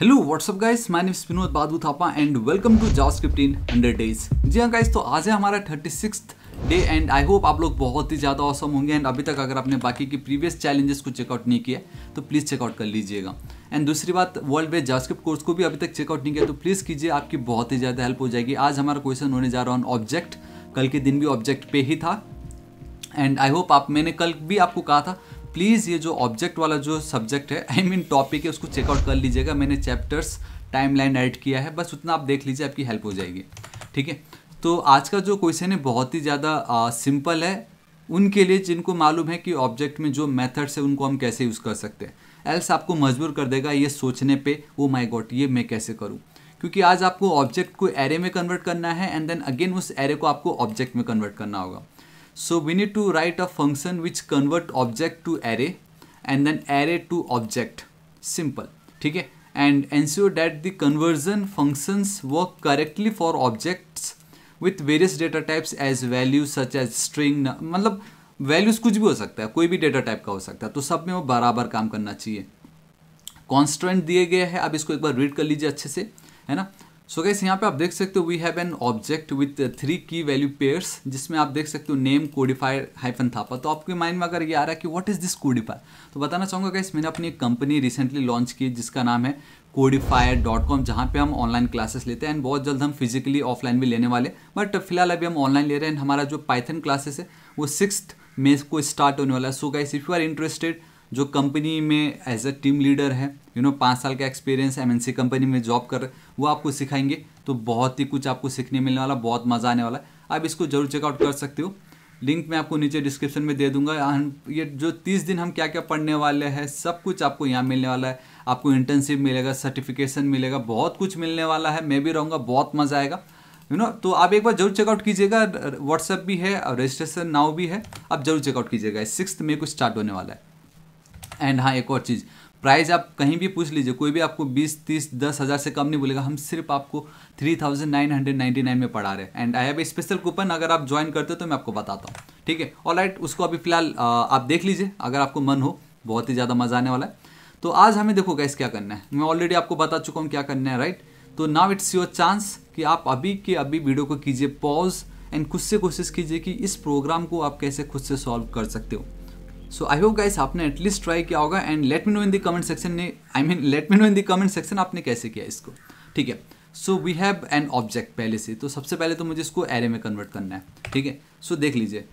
Hello what's up guys my name is Vinod Badu Thapa and welcome to JavaScript in 100 days जी हाँ guys तो आज है हमारा thirty day and I hope आप लोग बहुत ही ज़्यादा औसम होंगे एंड अभी तक अगर आपने बाकी के प्रीवियस चैलेंजेस को चेकआउट नहीं किया तो प्लीज़ चेकआउट कर लीजिएगा एंड दूसरी बात वर्ल्ड बेस्ट जास्क्रिप्ट कोर्स को भी अभी तक चेकआउट नहीं किया तो प्लीज़ कीजिए आपकी बहुत ही ज़्यादा हेल्प हो जाएगी आज हमारा क्वेश्चन होने जा रहा है ऑन ऑब्जेक्ट कल के दिन भी ऑब्जेक्ट पे ही था एंड आई होप आप मैंने कल भी आपको कहा था प्लीज़ ये जो ऑब्जेक्ट वाला जो सब्जेक्ट है आई मीन टॉपिक है उसको चेकआउट कर लीजिएगा मैंने चैप्टर्स टाइमलाइन ऐड किया है बस उतना आप देख लीजिए आपकी हेल्प हो जाएगी ठीक है तो आज का जो क्वेश्चन है बहुत ही ज़्यादा सिंपल है उनके लिए जिनको मालूम है कि ऑब्जेक्ट में जो मेथड्स है उनको हम कैसे यूज़ कर सकते हैं एल्स आपको मजबूर कर देगा ये सोचने पे वो माई गॉट ये मैं कैसे करूँ क्योंकि आज आपको ऑब्जेक्ट को एरे में कन्वर्ट करना है एंड देन अगेन उस एरे को आपको ऑब्जेक्ट में कन्वर्ट करना होगा So we need to write a function which convert object to array and then array to object. Simple. okay and ensure that the conversion functions work correctly for objects with various data types as values such as string matlab values kuch bhi ho sakta hai koi bhi data type ka ho sakta hai to sab mein wo barabar kaam karna chahiye constant diye गए hai ab isko ek bar read kar lijiye acche se hai na so guys यहाँ पे आप देख सकते हो we have an object with three key value pairs जिसमें आप देख सकते हो नेम कोडिफायर हाइफन थापा तो आपके माइंड में अगर ये आ रहा है कि व्हाट इज़ दिस कोडिफायर तो बताना चाहूँगा गैस मैंने अपनी एक कंपनी रिसेंटली लॉन्च की जिसका नाम है कोडिफायर डॉट कॉम जहाँ पर हम ऑनलाइन क्लासेस लेते हैं एंड बहुत जल्द हम फिजिकली ऑफलाइन भी लेने वाले बट फिलहाल अभी हम ऑनलाइन ले रहे हैं हमारा जो पाइथन क्लासेस है वो सिक्स मे को स्टार्ट होने वाला है so guys if you are interested जो कंपनी में एज अ टीम लीडर है यू नो पाँच साल का एक्सपीरियंस एम कंपनी में जॉब कर वो आपको सिखाएंगे तो बहुत ही कुछ आपको सीखने मिलने वाला बहुत मज़ा आने वाला है आप इसको जरूर चेकआउट कर सकते हो लिंक मैं आपको नीचे डिस्क्रिप्शन में दे दूंगा ये जो तीस दिन हम क्या क्या पढ़ने वाले हैं सब कुछ आपको यहाँ मिलने वाला है आपको इंटर्नशिप मिलेगा सर्टिफिकेशन मिलेगा बहुत कुछ मिलने वाला है मैं भी रहूँगा बहुत मज़ा आएगा यू नो तो आप एक बार जरूर चेकआउट कीजिएगा व्हाट्सअप भी है और रजिस्ट्रेशन नाउ भी है आप जरूर चेकआउट कीजिएगा सिक्स मे को स्टार्ट होने वाला है एंड हाँ एक और चीज़ प्राइस आप कहीं भी पूछ लीजिए कोई भी आपको बीस तीस दस हज़ार से कम नहीं बोलेगा हम सिर्फ आपको three thousand nine hundred ninety nine में पढ़ा रहे हैं and I have special coupon अगर आप ज्वाइन करते हो तो मैं आपको बताता हूँ ठीक है और राइट उसको अभी फिलहाल आप देख लीजिए अगर आपको मन हो बहुत ही ज़्यादा मज़ा आने वाला है तो आज हमें देखो गैस क्या करना है मैं ऑलरेडी आपको बता चुका हूँ क्या करना है राइट तो नाव इट्स योर चांस कि आप अभी के अभी वीडियो को कीजिए पॉज एंड खुद से कोशिश कीजिए कि इस प्रोग्राम को आप कैसे खुद से सॉल्व कर सकते हो सो आई होप गाइस आपने एटलीस्ट ट्राई किया होगा and let me know in the comment section ने I mean let me know in the comment section आपने कैसे किया इसको ठीक है so we have an object पहले से तो सबसे पहले तो मुझे इसको एरे में कन्वर्ट करना है ठीक है सो देख लीजिए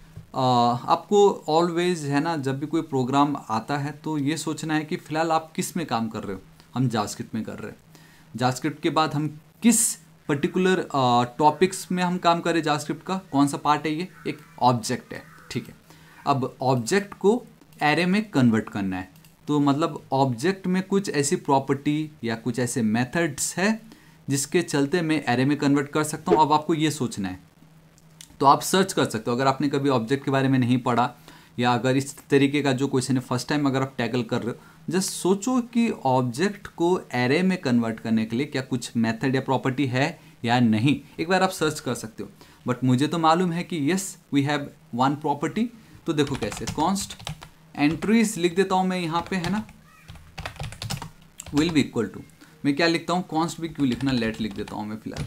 आपको ऑलवेज है ना जब भी कोई प्रोग्राम आता है तो ये सोचना है कि फ़िलहाल आप किस में काम कर रहे हो हम जास्क्रिप्ट में कर रहे हैं जास्क्रिप्ट के बाद हम किस पर्टिकुलर टॉपिक्स में हम काम कर रहे हैं जास्क्रिप्ट का कौन सा पार्ट है ये एक ऑब्जेक्ट है ठीक है अब ऑब्जेक्ट को एरे में कन्वर्ट करना है तो मतलब ऑब्जेक्ट में कुछ ऐसी प्रॉपर्टी या कुछ ऐसे मेथड्स है जिसके चलते मैं एरे में कन्वर्ट कर सकता हूँ अब आपको ये सोचना है तो आप सर्च कर सकते हो अगर आपने कभी ऑब्जेक्ट के बारे में नहीं पढ़ा या अगर इस तरीके का जो क्वेश्चन है फर्स्ट टाइम अगर आप टैकल कर रहे हो जस्ट सोचो कि ऑब्जेक्ट को एरे में कन्वर्ट करने के लिए क्या कुछ मेथड या प्रॉपर्टी है या नहीं एक बार आप सर्च कर सकते हो बट मुझे तो मालूम है कि yes we have one property तो देखो कैसे कॉन्स्ट एंट्रीज लिख देता हूं मैं यहाँ पे है ना विल भी इक्वल टू मैं क्या लिखता हूँ कॉन्स्ट भी क्यों लिखना लेट लिख देता हूं मैं फिलहाल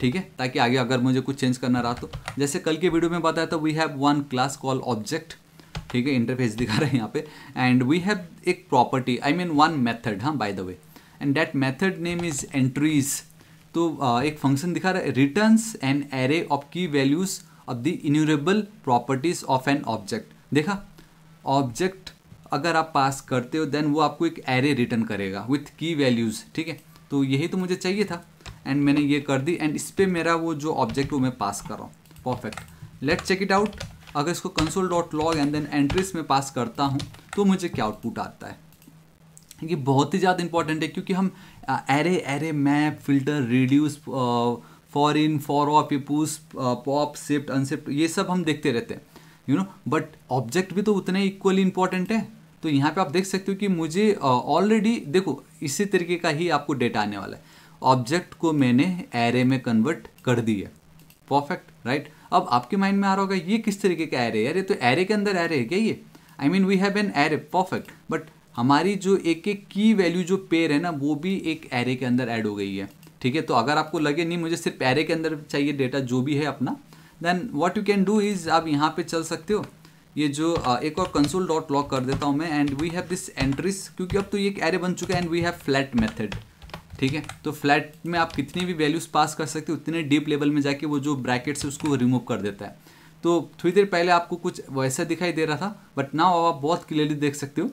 ठीक है ताकि आगे अगर मुझे कुछ चेंज करना रहा तो जैसे कल के वीडियो में बताया था we have one class call object ठीक है इंटरफेस दिखा रहे हैं यहाँ पे एंड वी हैव एक property I mean one method हाँ by the way and that method name is entries तो एक फंक्शन दिखा रहा है returns an array of key values अब the enumerable properties of an object देखा ऑब्जेक्ट अगर आप पास करते हो देन वो आपको एक एरे रिटर्न करेगा विथ की वैल्यूज़ ठीक है तो यही तो मुझे चाहिए था एंड मैंने ये कर दी एंड इस पर मेरा वो जो ऑब्जेक्ट वो मैं पास कर रहा हूँ perfect let check it out अगर इसको console dot log and then entries में पास करता हूँ तो मुझे क्या आउटपुट आता है ये बहुत ही ज़्यादा इंपॉर्टेंट है क्योंकि हम array array map filter reduce for in for of ये पूस पॉप सिफ्ट अनसिफ्ट ये सब हम देखते रहते हैं यू नो बट ऑब्जेक्ट भी तो उतने इक्वली इंपॉर्टेंट है तो यहाँ पे आप देख सकते हो कि मुझे ऑलरेडी uh, देखो इसी तरीके का ही आपको डेटा आने वाला है ऑब्जेक्ट को मैंने एरे में कन्वर्ट कर दिया परफेक्ट राइट अब आपके माइंड में आ रहा होगा ये किस तरीके का एरे यार अरे तो एरे के अंदर एरे है क्या ये I mean we have an array perfect but हमारी जो एक एक की वैल्यू जो पेयर है ना वो भी एक एरे के अंदर ऐड हो गई है ठीक है तो अगर आपको लगे नहीं मुझे सिर्फ एरे के अंदर चाहिए डेटा जो भी है अपना then what you can do is आप यहाँ पे चल सकते हो ये जो एक और कंसोल डॉट लॉक कर देता हूँ मैं and we have this entries क्योंकि अब तो ये एक एरे बन चुका है and we have flat method ठीक है तो फ्लैट में आप कितनी भी वैल्यूज़ पास कर सकते हो उतने डीप लेवल में जाके वो जो ब्रैकेट्स है उसको रिमूव कर देता है तो थोड़ी देर पहले आपको कुछ वैसा दिखाई दे रहा था बट नाउ आप बहुत क्लियरली देख सकते हो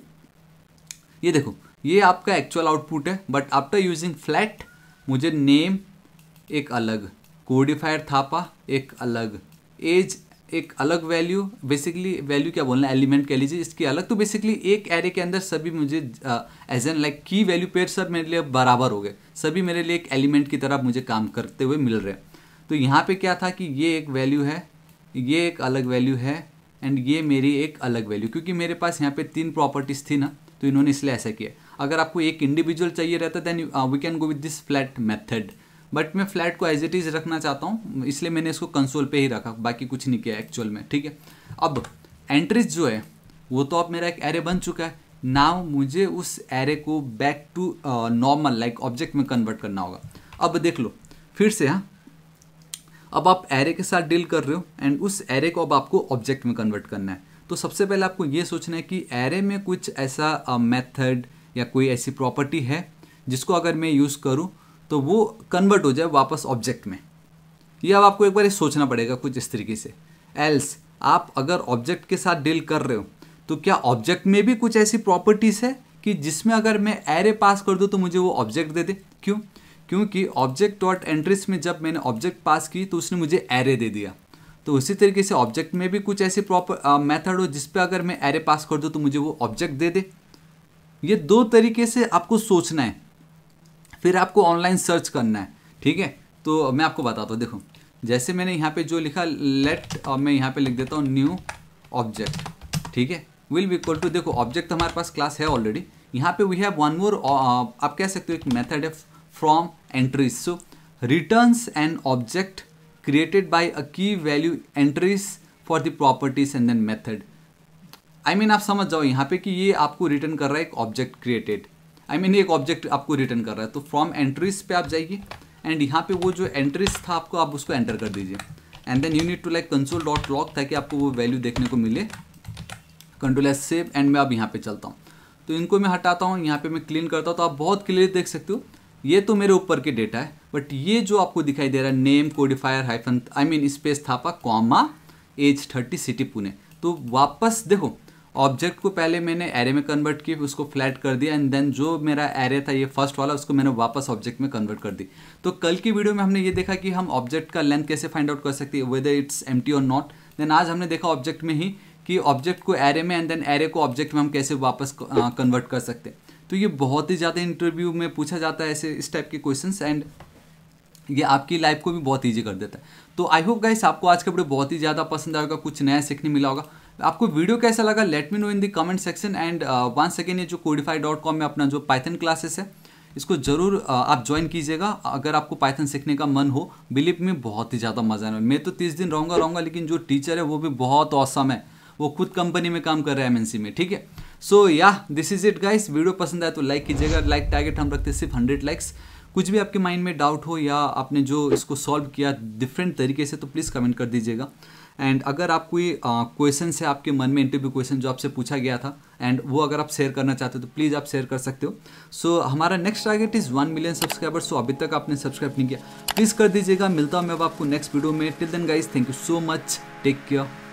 ये देखो ये आपका एक्चुअल आउटपुट है बट आफ्टर यूजिंग फ्लैट मुझे नेम एक अलग कोडिफायर थापा एक अलग एज एक अलग वैल्यू बेसिकली वैल्यू क्या बोलना एलिमेंट कह लीजिए इसकी अलग तो बेसिकली एक एरे के अंदर सभी मुझे as an like key value pair सब मेरे लिए बराबर हो गए सभी मेरे लिए एक एलिमेंट की तरह मुझे काम करते हुए मिल रहे हैं तो यहाँ पे क्या था कि ये एक वैल्यू है ये एक अलग वैल्यू है एंड ये मेरी एक अलग वैल्यू क्योंकि मेरे पास यहाँ पे तीन प्रॉपर्टीज़ थी ना तो इन्होंने इसलिए ऐसा किया अगर आपको एक इंडिविजुअल चाहिए रहता then we can go with this flat method but मैं फ्लैट को एज इट इज़ रखना चाहता हूँ इसलिए मैंने इसको कंसोल पे ही रखा बाकी कुछ नहीं किया एक्चुअल में ठीक है अब एंट्रीज जो है वो तो अब मेरा एक एरे बन चुका है नाव मुझे उस एरे को back to normal like object में कन्वर्ट करना होगा अब देख लो फिर से हाँ अब आप एरे के साथ डील कर रहे हो एंड उस एरे को अब आपको ऑब्जेक्ट में कन्वर्ट करना है तो सबसे पहले आपको ये सोचना है कि एरे में कुछ ऐसा मेथड uh, या कोई ऐसी प्रॉपर्टी है जिसको अगर मैं यूज़ करूँ तो वो कन्वर्ट हो जाए वापस ऑब्जेक्ट में ये अब आपको एक बार सोचना पड़ेगा कुछ इस तरीके से एल्स आप अगर ऑब्जेक्ट के साथ डील कर रहे हो तो क्या ऑब्जेक्ट में भी कुछ ऐसी प्रॉपर्टीज़ है कि जिसमें अगर मैं एरे पास कर दूँ तो मुझे वो ऑब्जेक्ट दे दे क्यों क्योंकि ऑब्जेक्ट डॉट एंट्रीज में जब मैंने ऑब्जेक्ट पास की तो उसने मुझे एरे दे दिया तो उसी तरीके से ऑब्जेक्ट में भी कुछ ऐसे प्रॉपर मेथड हो जिस पर अगर मैं एरे पास कर दूँ तो मुझे वो ऑब्जेक्ट दे दे ये दो तरीके से आपको सोचना है फिर आपको ऑनलाइन सर्च करना है ठीक है तो मैं आपको बताता हूँ देखो जैसे मैंने यहाँ पे जो लिखा लेट और मैं यहाँ पे लिख देता हूँ न्यू ऑब्जेक्ट ठीक है विल बी इक्वल टू देखो ऑब्जेक्ट हमारे पास क्लास है ऑलरेडी यहाँ पे वी हैव वन मोर आप कह सकते हो एक मेथड है from entries so returns and object created by a key value entries for the properties and then method I I mean mean, आप समझ जाओ यहाँ पे कि ये आपको रिटर्न कर रहा है एक ऑब्जेक्ट क्रिएटेड आई मीन एक ऑब्जेक्ट आपको रिटर्न कर रहा है तो फ्रॉम एंट्रीज पे आप जाइए एंड यहाँ पे वो जो एंट्रीज था आपको आप उसको एंटर कर दीजिए and then you need to like console dot log ताकि आपको वो वैल्यू देखने को मिले कंट्रोल एस सेव एंड मैं अब यहाँ पे चलता हूँ तो इनको मैं हटाता हूँ यहाँ पे मैं क्लीन करता हूँ तो आप बहुत क्लियर देख सकते हो ये तो मेरे ऊपर के डेटा है बट ये जो आपको दिखाई दे रहा है name codifier hyphen I mean space Thapa comma age thirty city Pune तो वापस देखो ऑब्जेक्ट को पहले मैंने एरे में कन्वर्ट की उसको फ्लैट कर दिया एंड देन जो मेरा एरे था ये फर्स्ट वाला उसको मैंने वापस ऑब्जेक्ट में कन्वर्ट कर दी तो कल की वीडियो में हमने ये देखा कि हम ऑब्जेक्ट का लेंथ कैसे फाइंड आउट कर सकते हैं वेदर इट्स एम और नॉट देन आज हमने देखा ऑब्जेक्ट में ही कि ऑब्जेक्ट को एरे में एंड देन एरे को ऑब्जेक्ट में हम कैसे वापस कन्वर्ट कर सकते हैं तो ये बहुत ही ज़्यादा इंटरव्यू में पूछा जाता है ऐसे इस टाइप के क्वेश्चन एंड ये आपकी लाइफ को भी बहुत ईजी कर देता है तो आई होप गाइस आपको आज का वीडियो बहुत ही ज़्यादा पसंद आएगा कुछ नया सीखने मिला होगा आपको वीडियो कैसा लगा let me know in the comment section and one second ये जो कोडिफाई डॉट कॉम में अपना जो पाइथन क्लासेस है इसको ज़रूर uh, आप ज्वाइन कीजिएगा अगर आपको पाइथन सीखने का मन हो बिलीव में बहुत ही ज़्यादा मज़ा आने मैं तो तीस दिन रहूँगा रहूँगा लेकिन जो टीचर है वो भी बहुत औसम है वो खुद कंपनी में काम कर रहा है एमएनसी में ठीक है सो या this is it guys video पसंद आए तो लाइक कीजिएगा लाइक टारगेट हम रखते हैं सिर्फ हंड्रेड लाइक्स कुछ भी आपके माइंड में डाउट हो या आपने जो इसको सॉल्व किया डिफरेंट तरीके से तो प्लीज़ कमेंट कर दीजिएगा एंड अगर आप कोई क्वेश्चन से आपके मन में इंटरव्यू क्वेश्चन जो आपसे पूछा गया था एंड वो अगर आप शेयर करना चाहते हो तो प्लीज़ आप शेयर कर सकते हो सो so, हमारा next target is one million subscriber so अभी तक आपने सब्सक्राइब नहीं किया प्लीज़ कर दीजिएगा मिलता हूँ मैं अब आपको नेक्स्ट वीडियो में till then guys thank you so much take care